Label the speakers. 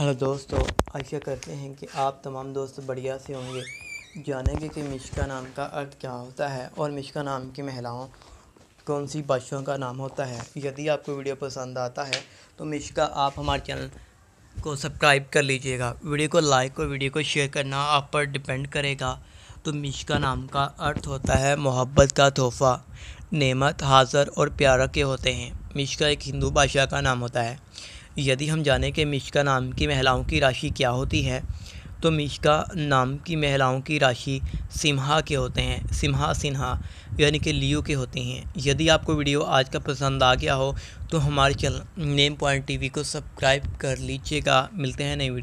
Speaker 1: hello दोस्तों आशा करते हैं कि आप तमाम दोस्त बढ़िया से होंगे जानेंगे कि मिशका नाम का अर्थ क्या होता है और मिशका नाम की महिलाओं कौन सी बादशाहों का नाम होता है यदि आपको वीडियो पसंद आता है तो मिशका आप हमारे चैनल को सब्सक्राइब कर लीजिएगा वीडियो को लाइक और वीडियो को शेयर करना आप पर डिपेंड करेगा तो मिशका नाम का अर्थ होता है मोहब्बत का तोहफ़ा नेमत हाजर और प्यारा के होते हैं मिशका एक हिंदू बादशाह का नाम होता है यदि हम जाने कि मिशका नाम की महिलाओं की राशि क्या होती है तो मिशका नाम की महिलाओं की राशि सिम्हा के होते हैं सिम्हा सिन्हा यानी कि लियो के होते हैं यदि आपको वीडियो आज का पसंद आ गया हो तो हमारे चैनल नेम पॉइंट टीवी को सब्सक्राइब कर
Speaker 2: लीजिएगा मिलते हैं नई वीडियो